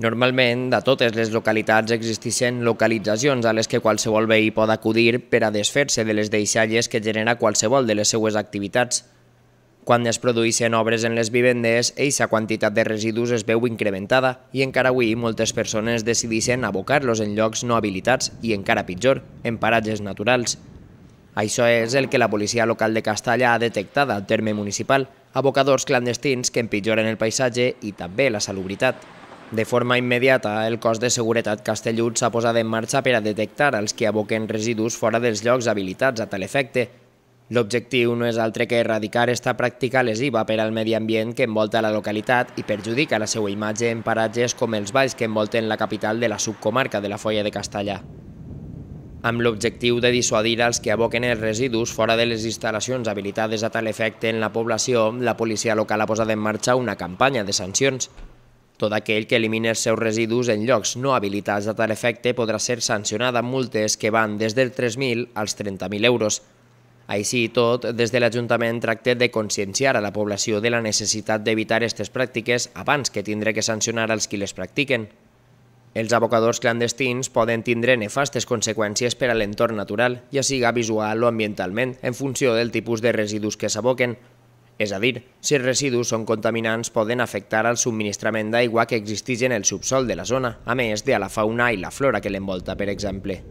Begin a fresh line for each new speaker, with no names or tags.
Normalment, de totes les localitats existeixen localitzacions a les que qualsevol veí pot acudir per a desfer-se de les deixalles que genera qualsevol de les seues activitats. Quan es produeixen obres en les vivendes, eixa quantitat de residus es veu incrementada i encara avui moltes persones decideixen abocar-los en llocs no habilitats i encara pitjor, en paratges naturals. Això és el que la policia local de Castalla ha detectat al terme municipal, abocadors clandestins que empitjoren el paisatge i també la salubritat. De forma immediata, el cos de seguretat Castellut s'ha posat en marxa per a detectar els que aboquen residus fora dels llocs habilitats a tal efecte. L'objectiu no és altre que erradicar esta pràctica lesiva per al medi ambient que envolta la localitat i perjudica la seva imatge en paratges com els valls que envolten la capital de la subcomarca de la Folla de Castellà amb l'objectiu de dissuadir els que aboquen els residus fora de les instal·lacions habilitades a tal efecte en la població, la policia local ha posat en marxa una campanya de sancions. Tot aquell que elimini els seus residus en llocs no habilitats a tal efecte podrà ser sancionat amb multes que van des dels 3.000 als 30.000 euros. Així i tot, des de l'Ajuntament tracta de conscienciar a la població de la necessitat d'evitar aquestes pràctiques abans que tindré que sancionar els qui les practiquen. Els abocadors clandestins poden tindre nefastes conseqüències per a l'entorn natural, ja siga visual o ambientalment, en funció del tipus de residus que s'aboquen. És a dir, si els residus són contaminants poden afectar al subministrament d'aigua que existeix en el subsol de la zona, a més de a la fauna i la flora que l'envolta, per exemple.